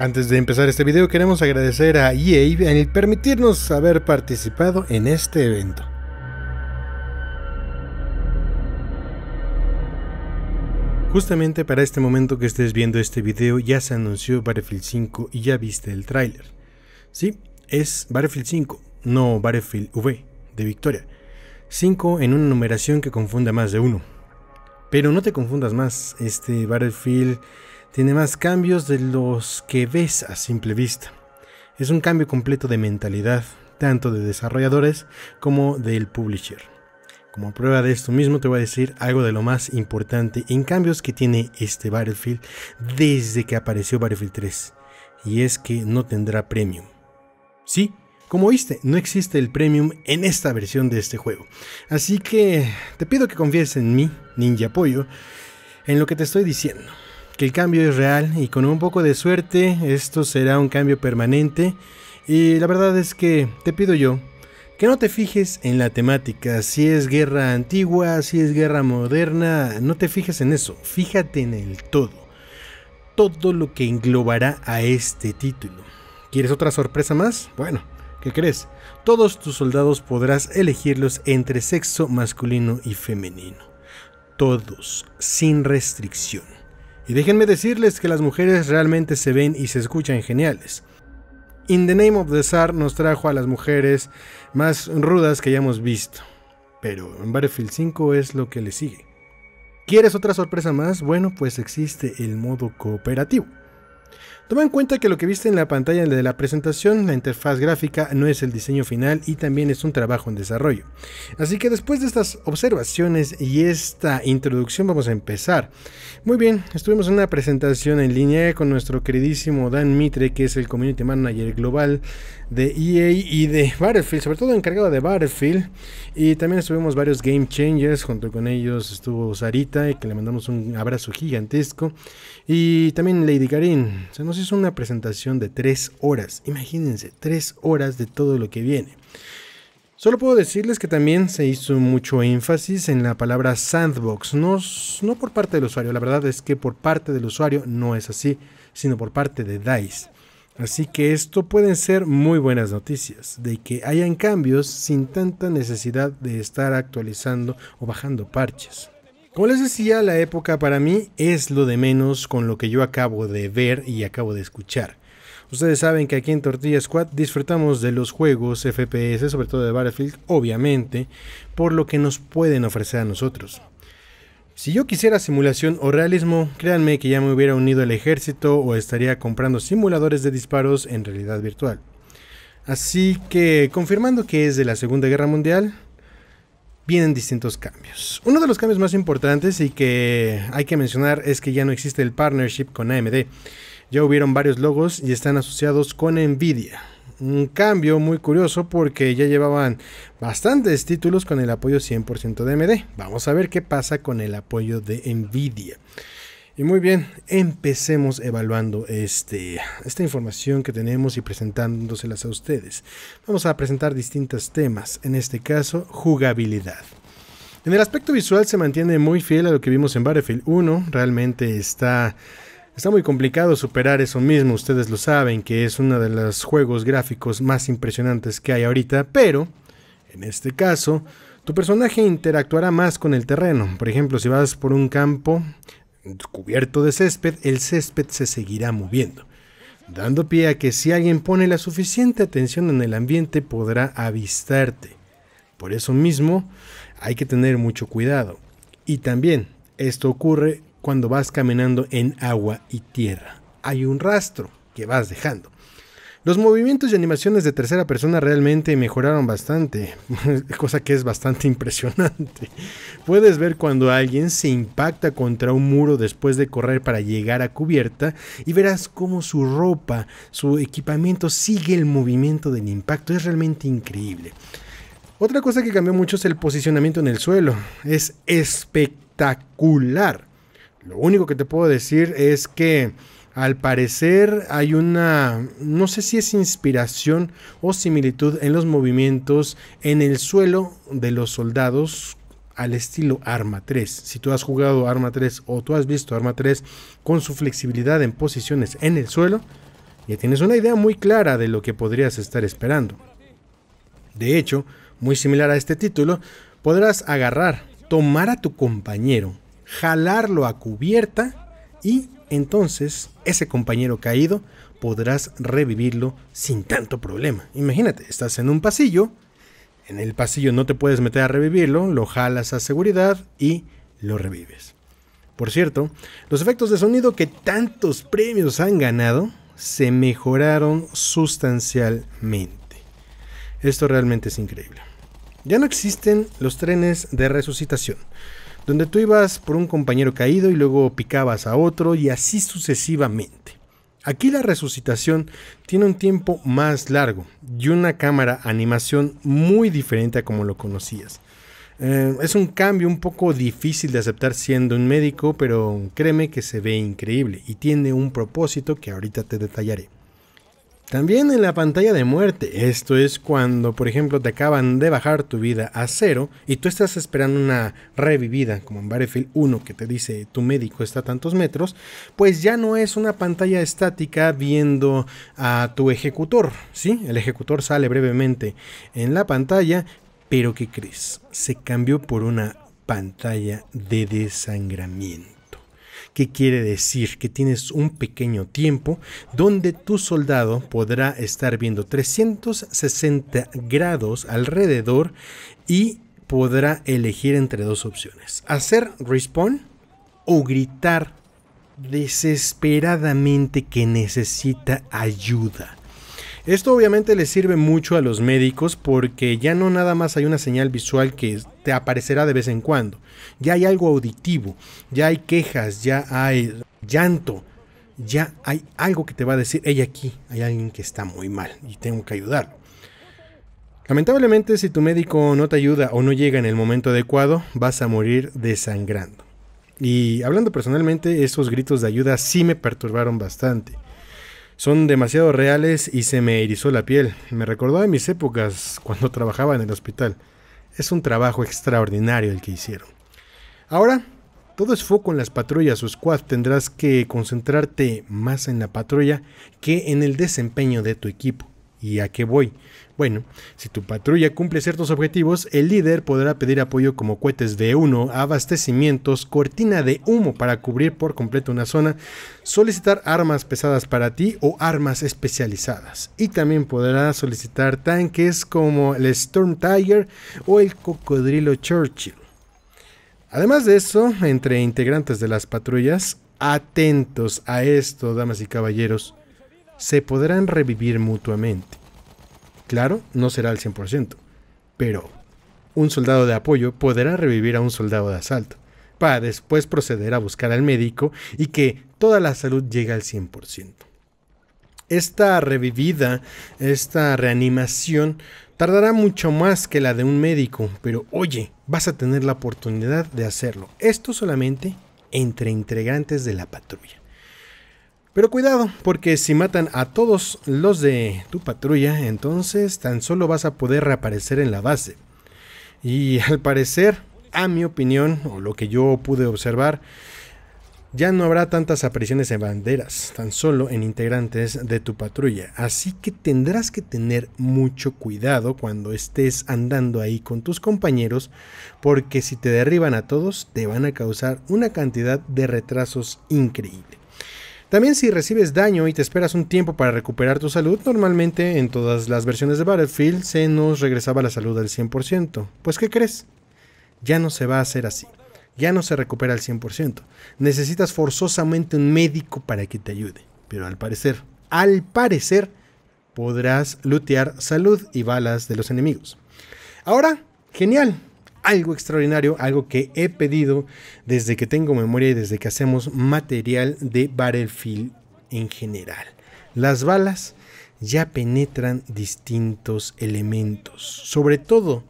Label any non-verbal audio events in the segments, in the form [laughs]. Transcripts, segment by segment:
Antes de empezar este video queremos agradecer a EA en permitirnos haber participado en este evento. Justamente para este momento que estés viendo este video ya se anunció Battlefield 5 y ya viste el tráiler. Sí, es Battlefield 5, no Battlefield V, de Victoria. 5 en una numeración que confunda más de uno. Pero no te confundas más, este Battlefield tiene más cambios de los que ves a simple vista. Es un cambio completo de mentalidad, tanto de desarrolladores como del publisher. Como prueba de esto mismo te voy a decir algo de lo más importante en cambios que tiene este Battlefield desde que apareció Battlefield 3, y es que no tendrá premium. Sí, como viste, no existe el premium en esta versión de este juego. Así que te pido que confíes en mí, Ninja Pollo, en lo que te estoy diciendo que el cambio es real y con un poco de suerte esto será un cambio permanente y la verdad es que te pido yo que no te fijes en la temática, si es guerra antigua, si es guerra moderna, no te fijes en eso, fíjate en el todo, todo lo que englobará a este título. ¿Quieres otra sorpresa más? Bueno, ¿qué crees? Todos tus soldados podrás elegirlos entre sexo masculino y femenino. Todos, sin restricción. Y déjenme decirles que las mujeres realmente se ven y se escuchan geniales. In the Name of the Tsar nos trajo a las mujeres más rudas que hayamos visto. Pero en Battlefield 5 es lo que le sigue. ¿Quieres otra sorpresa más? Bueno, pues existe el modo cooperativo. Toma en cuenta que lo que viste en la pantalla de la presentación, la interfaz gráfica, no es el diseño final y también es un trabajo en desarrollo. Así que después de estas observaciones y esta introducción vamos a empezar. Muy bien, estuvimos en una presentación en línea con nuestro queridísimo Dan Mitre, que es el Community Manager Global de EA y de Battlefield, sobre todo encargado de Battlefield. Y también estuvimos varios Game Changers, junto con ellos estuvo Sarita, que le mandamos un abrazo gigantesco. Y también Lady Karin, se nos es una presentación de tres horas. Imagínense, tres horas de todo lo que viene. Solo puedo decirles que también se hizo mucho énfasis en la palabra sandbox, no, no por parte del usuario, la verdad es que por parte del usuario no es así, sino por parte de DICE. Así que esto pueden ser muy buenas noticias, de que hayan cambios sin tanta necesidad de estar actualizando o bajando parches. Como les decía, la época para mí es lo de menos con lo que yo acabo de ver y acabo de escuchar. Ustedes saben que aquí en Tortilla Squad disfrutamos de los juegos FPS, sobre todo de Battlefield, obviamente, por lo que nos pueden ofrecer a nosotros. Si yo quisiera simulación o realismo, créanme que ya me hubiera unido al ejército o estaría comprando simuladores de disparos en realidad virtual. Así que, confirmando que es de la Segunda Guerra Mundial, vienen distintos cambios. Uno de los cambios más importantes y que hay que mencionar es que ya no existe el partnership con AMD. Ya hubieron varios logos y están asociados con Nvidia. Un cambio muy curioso porque ya llevaban bastantes títulos con el apoyo 100% de AMD. Vamos a ver qué pasa con el apoyo de Nvidia. Y muy bien, empecemos evaluando este, esta información que tenemos y presentándoselas a ustedes. Vamos a presentar distintos temas, en este caso, jugabilidad. En el aspecto visual se mantiene muy fiel a lo que vimos en Battlefield 1, realmente está... Está muy complicado superar eso mismo, ustedes lo saben, que es uno de los juegos gráficos más impresionantes que hay ahorita, pero, en este caso, tu personaje interactuará más con el terreno. Por ejemplo, si vas por un campo, cubierto de césped, el césped se seguirá moviendo, dando pie a que si alguien pone la suficiente atención en el ambiente podrá avistarte. Por eso mismo hay que tener mucho cuidado. Y también esto ocurre cuando vas caminando en agua y tierra. Hay un rastro que vas dejando. Los movimientos y animaciones de tercera persona realmente mejoraron bastante, [laughs] cosa que es bastante impresionante. Puedes ver cuando alguien se impacta contra un muro después de correr para llegar a cubierta y verás cómo su ropa, su equipamiento sigue el movimiento del impacto. Es realmente increíble. Otra cosa que cambió mucho es el posicionamiento en el suelo. Es espectacular. Lo único que te puedo decir es que al parecer hay una, no sé si es inspiración o similitud en los movimientos en el suelo de los soldados al estilo Arma 3. Si tú has jugado Arma 3 o tú has visto Arma 3 con su flexibilidad en posiciones en el suelo, ya tienes una idea muy clara de lo que podrías estar esperando. De hecho, muy similar a este título, podrás agarrar, tomar a tu compañero, jalarlo a cubierta y entonces ese compañero caído podrás revivirlo sin tanto problema. Imagínate, estás en un pasillo, en el pasillo no te puedes meter a revivirlo, lo jalas a seguridad y lo revives. Por cierto, los efectos de sonido que tantos premios han ganado se mejoraron sustancialmente. Esto realmente es increíble. Ya no existen los trenes de resucitación donde tú ibas por un compañero caído y luego picabas a otro y así sucesivamente. Aquí la resucitación tiene un tiempo más largo y una cámara animación muy diferente a como lo conocías. Eh, es un cambio un poco difícil de aceptar siendo un médico, pero créeme que se ve increíble y tiene un propósito que ahorita te detallaré. También en la pantalla de muerte, esto es cuando, por ejemplo, te acaban de bajar tu vida a cero y tú estás esperando una revivida, como en Battlefield 1 que te dice tu médico está a tantos metros, pues ya no es una pantalla estática viendo a tu ejecutor, ¿sí? El ejecutor sale brevemente en la pantalla, pero ¿qué crees? Se cambió por una pantalla de desangramiento que quiere decir? Que tienes un pequeño tiempo donde tu soldado podrá estar viendo 360 grados alrededor y podrá elegir entre dos opciones. Hacer respawn o gritar desesperadamente que necesita ayuda. Esto obviamente le sirve mucho a los médicos porque ya no nada más hay una señal visual que te aparecerá de vez en cuando. Ya hay algo auditivo, ya hay quejas, ya hay llanto, ya hay algo que te va a decir, hey aquí hay alguien que está muy mal y tengo que ayudarlo. Lamentablemente si tu médico no te ayuda o no llega en el momento adecuado, vas a morir desangrando. Y hablando personalmente, esos gritos de ayuda sí me perturbaron bastante. Son demasiado reales y se me erizó la piel. Me recordó a mis épocas cuando [laughs] trabajaba en el hospital. Es un trabajo extraordinario el que hicieron. Ahora, todo es foco en las patrullas o squad. Tendrás que concentrarte más en la patrulla que en el desempeño de tu equipo. ¿Y a qué voy? Bueno, si tu patrulla cumple ciertos objetivos, el líder podrá pedir apoyo como cohetes de 1, abastecimientos, cortina de humo para cubrir por completo una zona, solicitar armas pesadas para ti o armas especializadas. Y también podrá solicitar tanques como el Storm Tiger o el Cocodrilo Churchill. Además de eso, entre integrantes de las patrullas, atentos a esto, damas y caballeros se podrán revivir mutuamente. Claro, no será al 100%, pero un soldado de apoyo podrá revivir a un soldado de asalto, para después proceder a buscar al médico y que toda la salud llegue al 100%. Esta revivida, esta reanimación, tardará mucho más que la de un médico, pero oye, vas a tener la oportunidad de hacerlo. Esto solamente entre integrantes de la patrulla. Pero cuidado, porque si matan a todos los de tu patrulla, entonces tan solo vas a poder reaparecer en la base. Y [laughs] al parecer, a mi opinión, o lo que yo pude observar, ya no habrá tantas apariciones en banderas, tan solo en integrantes de tu patrulla. Así que tendrás que tener mucho cuidado cuando estés andando ahí con tus compañeros, porque si te derriban a todos, te van a causar una cantidad de retrasos increíble. También si recibes daño y te esperas un tiempo para recuperar tu salud, normalmente en todas las versiones de Battlefield se nos regresaba la salud al 100%. Pues ¿qué crees? Ya no se va a hacer así. Ya no se recupera al 100%. Necesitas forzosamente un médico para que te ayude. Pero al parecer, al parecer, podrás lutear salud y balas de los enemigos. Ahora, genial, algo extraordinario, algo que he pedido desde que tengo memoria y desde que hacemos material de Battlefield en general. Las balas ya penetran distintos elementos, sobre todo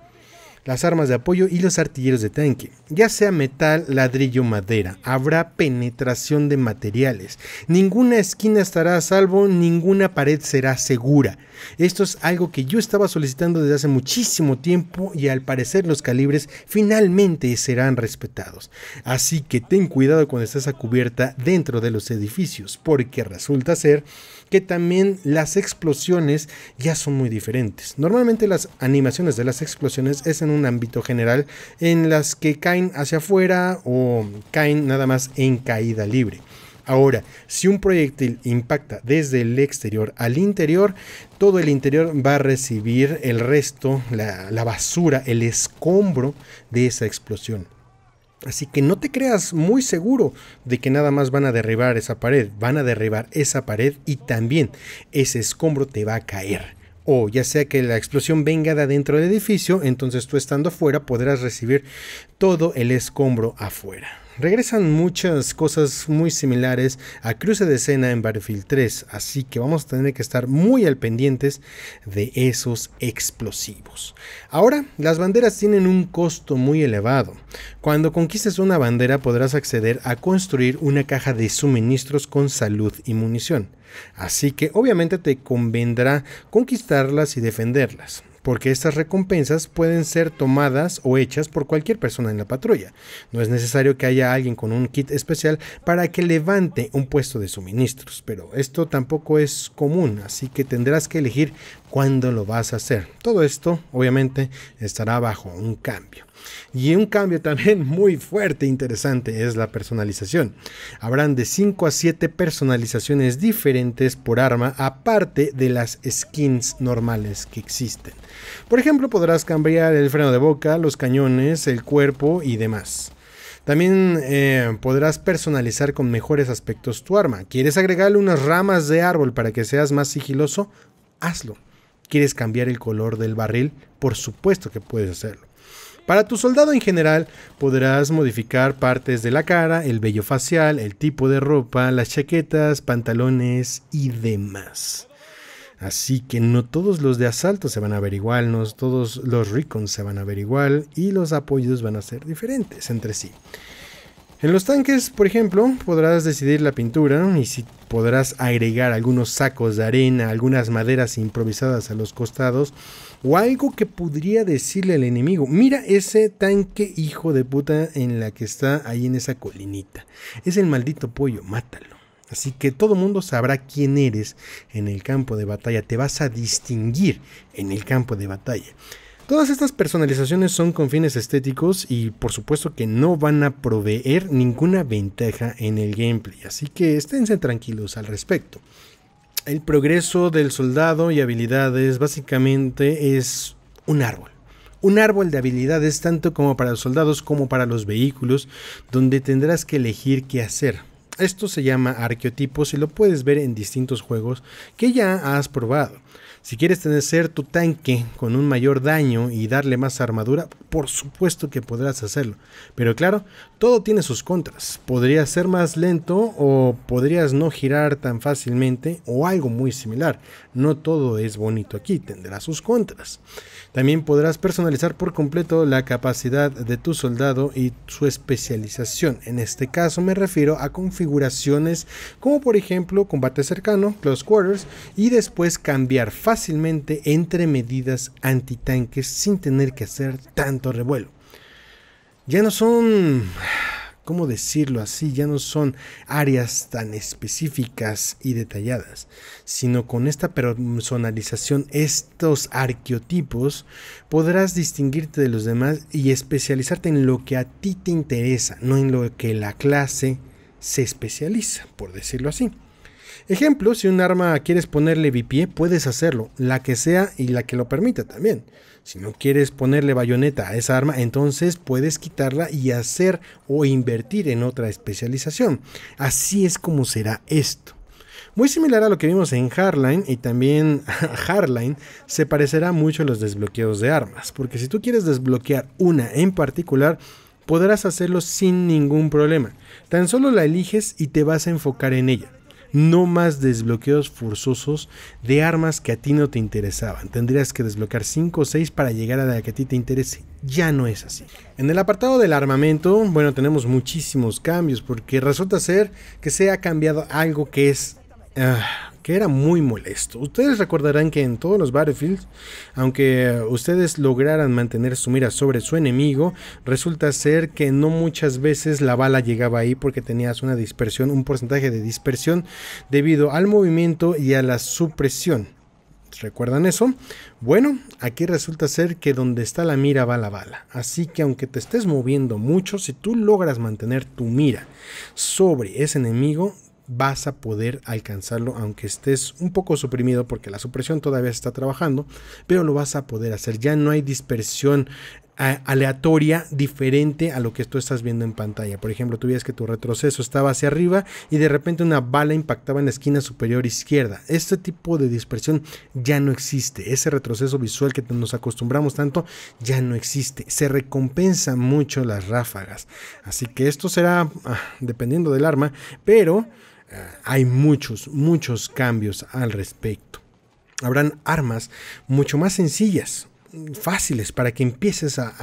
las armas de apoyo y los artilleros de tanque, ya sea metal, ladrillo, madera. Habrá penetración de materiales. Ninguna esquina estará a salvo, ninguna pared será segura. Esto es algo que yo estaba solicitando desde hace muchísimo tiempo y al parecer los calibres finalmente serán respetados. Así que ten cuidado cuando estés a cubierta dentro de los edificios, porque resulta ser que también las explosiones ya son muy diferentes. Normalmente las animaciones de las explosiones es en un ámbito general en las que caen hacia afuera o caen nada más en caída libre. Ahora, si un proyectil impacta desde el exterior al interior, todo el interior va a recibir el resto, la, la basura, el escombro de esa explosión. Así que no te creas muy seguro de que nada más van a derribar esa pared, van a derribar esa pared y también ese escombro te va a caer. O ya sea que la explosión venga de adentro del edificio, entonces tú estando afuera podrás recibir todo el escombro afuera regresan muchas cosas muy similares a cruce de escena en Battlefield 3, así que vamos a tener que estar muy al pendientes de esos explosivos. Ahora, las banderas tienen un costo muy elevado. Cuando conquistes una bandera podrás acceder a construir una caja de suministros con salud y munición. Así que obviamente te convendrá conquistarlas y defenderlas porque estas recompensas pueden ser tomadas o hechas por cualquier persona en la patrulla. No es necesario que haya alguien con un kit especial para que levante un puesto de suministros, pero esto tampoco es común, así que tendrás que elegir cuándo lo vas a hacer. Todo esto, obviamente, estará bajo un cambio. Y un cambio también [laughs] muy fuerte e interesante es la personalización. Habrán de 5 a 7 personalizaciones diferentes por arma, aparte de las skins normales que existen. Por ejemplo, podrás cambiar el freno de boca, los cañones, el cuerpo y demás. También eh, podrás personalizar con mejores aspectos tu arma. ¿Quieres agregarle unas ramas de árbol para que seas más sigiloso? Hazlo. ¿Quieres cambiar el color del barril? Por supuesto que puedes hacerlo. Para tu soldado en general podrás modificar partes de la cara, el vello facial, el tipo de ropa, las chaquetas, pantalones y demás. Así que no todos los de asalto se van a ver igual, no todos los recons se van a ver igual y los apoyos van a ser diferentes entre sí. En los tanques, por ejemplo, podrás decidir la pintura y si podrás agregar algunos sacos de arena, algunas maderas improvisadas a los costados o algo que podría decirle al enemigo. Mira ese tanque hijo de puta en la que está ahí en esa colinita. Es el maldito pollo, mátalo. Así que todo mundo sabrá quién eres en el campo de batalla, te vas a distinguir en el campo de batalla. Todas estas personalizaciones son con fines estéticos y por supuesto que no van a proveer ninguna ventaja en el gameplay, así que esténse tranquilos al respecto el progreso del soldado y habilidades básicamente es un árbol. Un árbol de habilidades tanto como para los soldados como para los vehículos, donde tendrás que elegir qué hacer. Esto se llama arqueotipos y lo puedes ver en distintos juegos que ya has probado. Si quieres tener tu tanque con un mayor daño y darle más armadura, por supuesto que podrás hacerlo. Pero claro, todo tiene sus contras. Podrías ser más lento o podrías no girar tan fácilmente o algo muy similar. No todo es bonito aquí, tendrá sus contras. También podrás personalizar por completo la capacidad de tu soldado y su especialización. En este caso me refiero a configuraciones como por ejemplo combate cercano, close quarters y después cambiar fácilmente entre medidas antitanques sin tener que hacer tanto revuelo. Ya no son, ¿cómo decirlo así? Ya no son áreas tan específicas y detalladas, sino con esta personalización, estos arqueotipos, podrás distinguirte de los demás y especializarte en lo que a ti te interesa, no en lo que la clase se especializa, por decirlo así. Ejemplo, si un arma quieres ponerle bipié, puedes hacerlo, la que sea y la que lo permita también. Si no quieres ponerle bayoneta a esa arma, entonces puedes quitarla y hacer o invertir en otra especialización. Así es como será esto. Muy similar a lo que vimos en Hardline y también [laughs] Hardline, se parecerá mucho a los desbloqueos de armas, porque si tú quieres desbloquear una en particular, podrás hacerlo sin ningún problema. Tan solo la eliges y te vas a enfocar en ella no más desbloqueos forzosos de armas que a ti no te interesaban. Tendrías que desbloquear 5 o 6 para llegar a la que a ti te interese. Ya no es así. En el apartado del armamento, bueno, tenemos muchísimos cambios porque resulta ser que se ha cambiado algo que es... Ah, que era muy molesto. Ustedes recordarán que en todos los Battlefields, aunque ustedes lograran mantener su mira sobre su enemigo, resulta ser que no muchas veces la bala llegaba ahí porque tenías una dispersión, un porcentaje de dispersión debido al movimiento y a la supresión. ¿Recuerdan eso? Bueno, aquí resulta ser que donde está la mira va la bala. Así que aunque te estés moviendo mucho, si tú logras mantener tu mira sobre ese enemigo, vas a poder alcanzarlo aunque estés un poco suprimido porque la supresión todavía está trabajando, pero lo vas a poder hacer. Ya no hay dispersión aleatoria diferente a lo que tú estás viendo en pantalla. Por ejemplo, tú ves que tu retroceso estaba hacia arriba y de repente una bala impactaba en la esquina superior izquierda. Este tipo de dispersión ya no existe. Ese retroceso visual que nos acostumbramos tanto ya no existe. Se recompensa mucho las ráfagas. Así que esto será ah, dependiendo del arma, pero hay muchos, muchos cambios al respecto. Habrán armas mucho más sencillas, fáciles para que empieces a,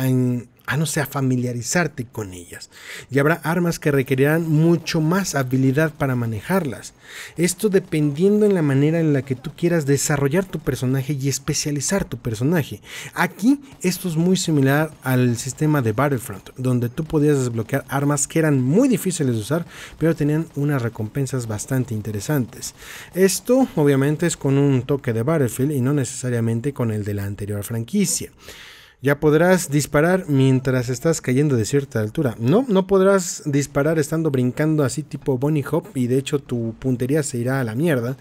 a no sea familiarizarte con ellas. Y habrá armas que requerirán mucho más habilidad para manejarlas. Esto dependiendo en la manera en la que tú quieras desarrollar tu personaje y especializar tu personaje. Aquí esto es muy similar al sistema de Battlefront, donde tú podías desbloquear armas que eran muy difíciles de usar, pero tenían unas recompensas bastante interesantes. Esto obviamente es con un toque de Battlefield y no necesariamente con el de la anterior franquicia. Ya podrás disparar mientras estás cayendo de cierta altura. No, no podrás disparar estando brincando así tipo bunny Hop y de hecho tu puntería se irá a la mierda.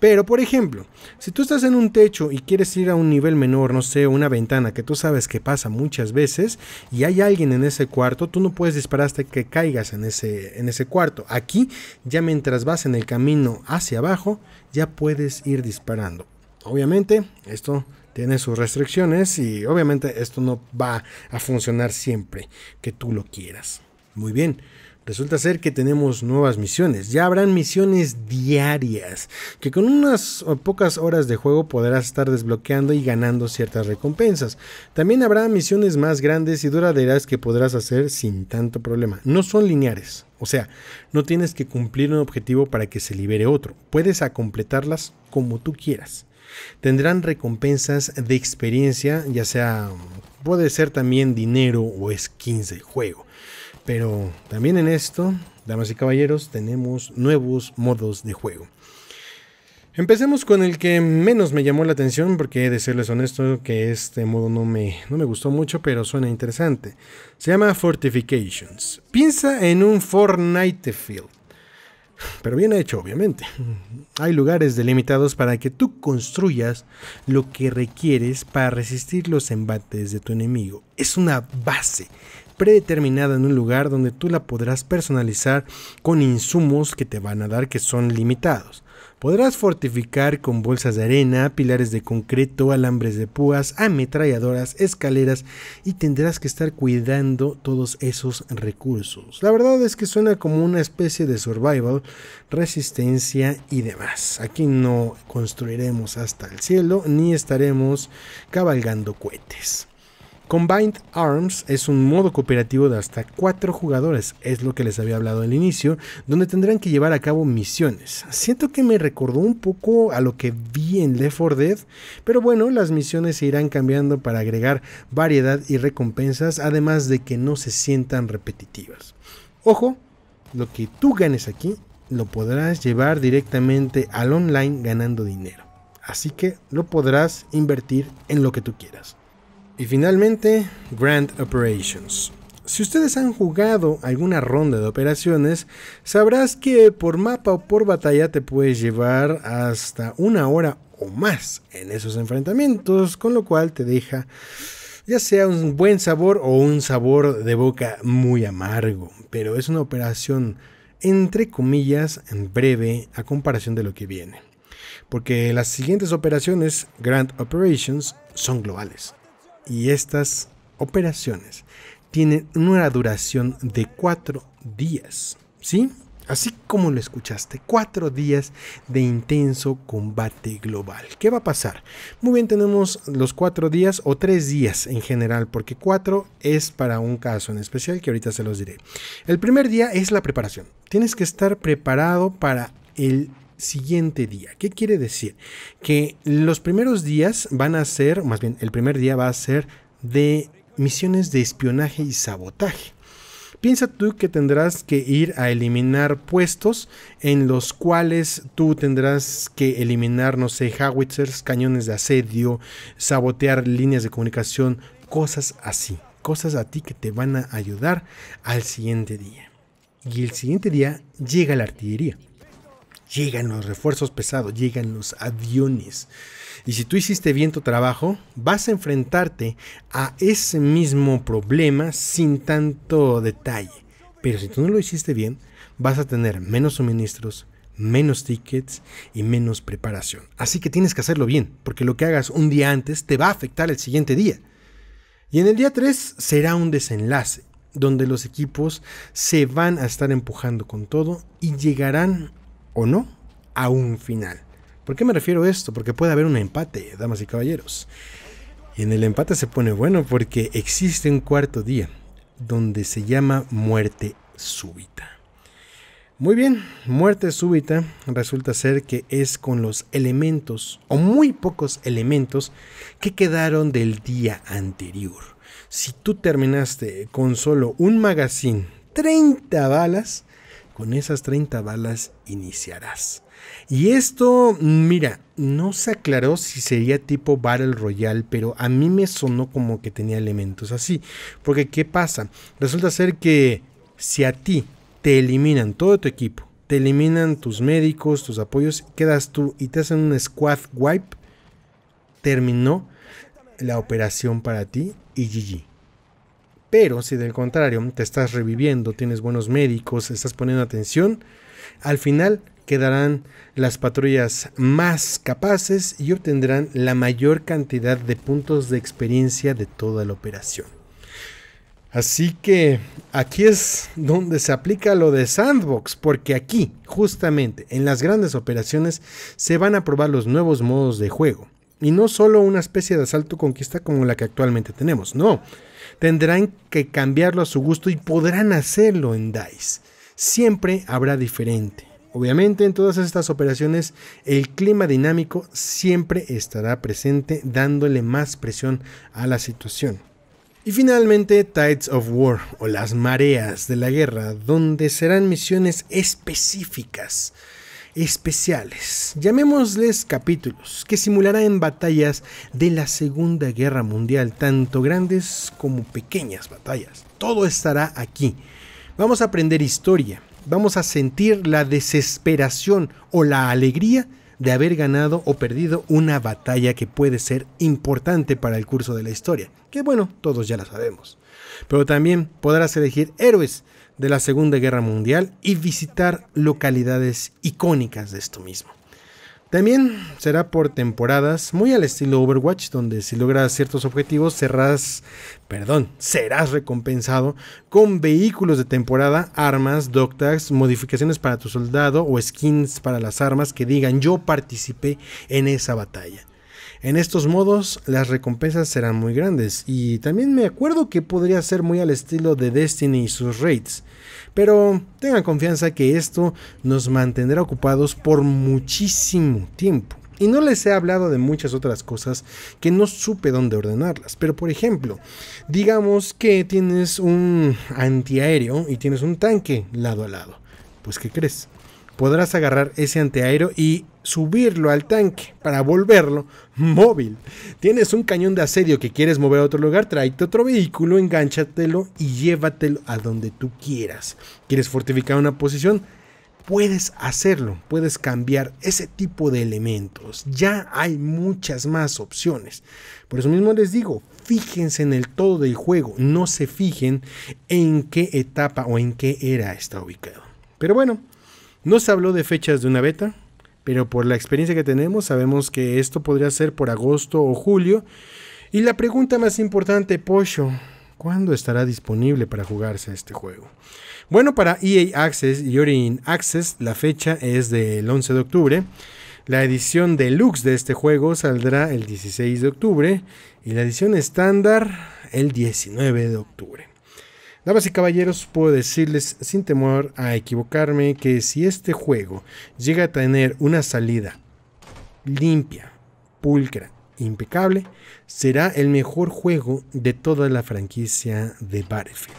Pero por ejemplo, si tú estás en un techo y quieres ir a un nivel menor, no sé, una ventana que tú sabes que pasa muchas veces y hay alguien en ese cuarto, tú no puedes disparar hasta que caigas en ese, en ese cuarto. Aquí, ya mientras vas en el camino hacia abajo, ya puedes ir disparando. Obviamente, esto tiene sus restricciones y obviamente esto no va a funcionar siempre que tú lo quieras. Muy bien. Resulta ser que tenemos nuevas misiones. Ya habrán misiones diarias, que con unas pocas horas de juego podrás estar desbloqueando y ganando ciertas recompensas. También habrá misiones más grandes y duraderas que podrás hacer sin tanto problema. No son lineares, o sea, no tienes que cumplir un objetivo para que se libere otro. Puedes a completarlas como tú quieras. Tendrán recompensas de experiencia, ya sea puede ser también dinero o skins del juego. Pero también en esto, damas y caballeros, tenemos nuevos modos de juego. Empecemos con el que menos me llamó la atención, porque he de serles honesto que este modo no me, no me gustó mucho, pero suena interesante. Se llama Fortifications. Piensa en un Fortnite Field. Pero bien hecho, obviamente. Hay lugares delimitados para que tú construyas lo que requieres para resistir los embates de tu enemigo. Es una base predeterminada en un lugar donde tú la podrás personalizar con insumos que te van a dar que son limitados. Podrás fortificar con bolsas de arena, pilares de concreto, alambres de púas, ametralladoras, escaleras y tendrás que estar cuidando todos esos recursos. La verdad es que suena como una especie de survival, resistencia y demás. Aquí no construiremos hasta el cielo ni estaremos cabalgando cohetes. Combined Arms es un modo cooperativo de hasta 4 jugadores, es lo que les había hablado al inicio, donde tendrán que llevar a cabo misiones. Siento que me recordó un poco a lo que vi en Left 4 Dead, pero bueno, las misiones se irán cambiando para agregar variedad y recompensas, además de que no se sientan repetitivas. Ojo, lo que tú ganes aquí lo podrás llevar directamente al online ganando dinero, así que lo podrás invertir en lo que tú quieras. Y finalmente, Grand Operations. Si ustedes han jugado alguna ronda de operaciones, sabrás que por mapa o por batalla te puedes llevar hasta una hora o más en esos enfrentamientos, con lo cual te deja ya sea un buen sabor o un sabor de boca muy amargo, pero es una operación entre comillas en breve a comparación de lo que viene, porque las siguientes operaciones, Grand Operations, son globales y estas operaciones tienen una duración de cuatro días, ¿sí? Así como lo escuchaste, cuatro días de intenso combate global. ¿Qué va a pasar? Muy bien, tenemos los cuatro días o tres días en general, porque cuatro es para un caso en especial que ahorita se los diré. El primer día es la preparación. Tienes que estar preparado para el siguiente día. ¿Qué quiere decir? Que los primeros días van a ser, más bien el primer día va a ser de misiones de espionaje y sabotaje. Piensa tú que tendrás que ir a eliminar puestos en los cuales tú tendrás que eliminar, no sé, howitzers, cañones de asedio, sabotear líneas de comunicación, cosas así, cosas a ti que te van a ayudar al siguiente día. Y el siguiente día llega la artillería llegan los refuerzos pesados, llegan los aviones. Y si tú hiciste bien tu trabajo, vas a enfrentarte a ese mismo problema sin tanto detalle. Pero si tú no lo hiciste bien, vas a tener menos suministros, menos tickets y menos preparación. Así que tienes que hacerlo bien, porque lo que hagas un día antes te va a afectar el siguiente día. Y en el día 3 será un desenlace, donde los equipos se van a estar empujando con todo y llegarán o no a un final. ¿Por qué me refiero a esto? Porque puede haber un empate, damas y caballeros. Y en el empate se pone bueno porque existe un cuarto día donde se llama muerte súbita. Muy bien, muerte súbita resulta ser que es con los elementos o muy pocos elementos que quedaron del día anterior. Si tú terminaste con solo un magazine, 30 balas, con esas 30 balas iniciarás. Y esto, mira, no se aclaró si sería tipo Battle Royale, pero a mí me sonó como que tenía elementos así. Porque ¿qué pasa? Resulta ser que si a ti te eliminan todo tu equipo, te eliminan tus médicos, tus apoyos, quedas tú y te hacen un squad wipe, terminó la operación para ti y GG. Pero si del contrario te estás reviviendo, tienes buenos médicos, estás poniendo atención, al final quedarán las patrullas más capaces y obtendrán la mayor cantidad de puntos de experiencia de toda la operación. Así que aquí es donde se aplica lo de sandbox, porque aquí, justamente, en las grandes operaciones se van a probar los nuevos modos de juego. Y no solo una especie de asalto conquista como la que actualmente tenemos, no. Tendrán que cambiarlo a su gusto y podrán hacerlo en DICE. Siempre habrá diferente. Obviamente en todas estas operaciones el clima dinámico siempre estará presente dándole más presión a la situación. Y finalmente Tides of War o las mareas de la guerra, donde serán misiones específicas especiales, llamémosles capítulos, que simularán batallas de la Segunda Guerra Mundial, tanto grandes como pequeñas batallas. Todo estará aquí. Vamos a aprender historia, vamos a sentir la desesperación o la alegría de haber ganado o perdido una batalla que puede ser importante para el curso de la historia, que bueno, todos ya la sabemos. Pero también podrás elegir héroes de la Segunda Guerra Mundial y visitar localidades icónicas de esto mismo. También será por temporadas, muy al estilo Overwatch, donde si logras ciertos objetivos serás, perdón, serás recompensado con vehículos de temporada, armas, doctags, modificaciones para tu soldado o skins para las armas que digan yo participé en esa batalla. En estos modos las recompensas serán muy grandes y también me acuerdo que podría ser muy al estilo de Destiny y sus raids, pero tengan confianza que esto nos mantendrá ocupados por muchísimo tiempo. Y no les he hablado de muchas otras cosas que no supe dónde ordenarlas. Pero por ejemplo, digamos que tienes un antiaéreo y tienes un tanque lado a lado. Pues ¿qué crees? Podrás agarrar ese antiaéreo y subirlo al tanque para volverlo móvil. Tienes un cañón de asedio que quieres mover a otro lugar, tráete otro vehículo, enganchatelo y llévatelo a donde tú quieras. ¿Quieres fortificar una posición? Puedes hacerlo, puedes cambiar ese tipo de elementos. Ya hay muchas más opciones. Por eso mismo les digo, fíjense en el todo del juego, no se fijen en qué etapa o en qué era está ubicado. Pero bueno, no se habló de fechas de una beta, pero por la experiencia que tenemos sabemos que esto podría ser por agosto o julio. Y la pregunta más importante, Pocho, ¿cuándo estará disponible para jugarse este juego? Bueno, para EA Access y Origin Access la fecha es del 11 de octubre. La edición deluxe de este juego saldrá el 16 de octubre y la edición estándar el 19 de octubre. Damas y caballeros, puedo decirles sin temor a equivocarme que si este juego llega a tener una salida limpia, pulcra, impecable, será el mejor juego de toda la franquicia de Battlefield.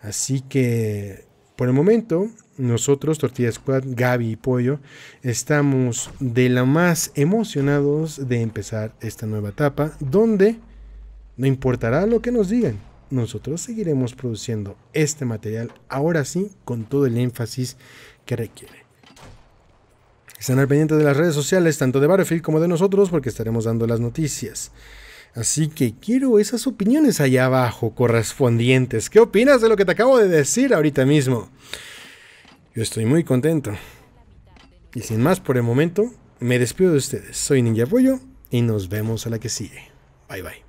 Así que, por el momento, nosotros, Tortilla Squad, Gaby y Pollo, estamos de la más emocionados de empezar esta nueva etapa, donde no importará lo que nos digan nosotros seguiremos produciendo este material ahora sí con todo el énfasis que requiere. Están al pendiente de las redes sociales, tanto de Battlefield como de nosotros, porque estaremos dando las noticias. Así que quiero esas opiniones allá abajo correspondientes. ¿Qué opinas de lo que te acabo de decir ahorita mismo? Yo estoy muy contento. Y sin más por el momento, me despido de ustedes. Soy Ninja Pollo y nos vemos a la que sigue. Bye bye.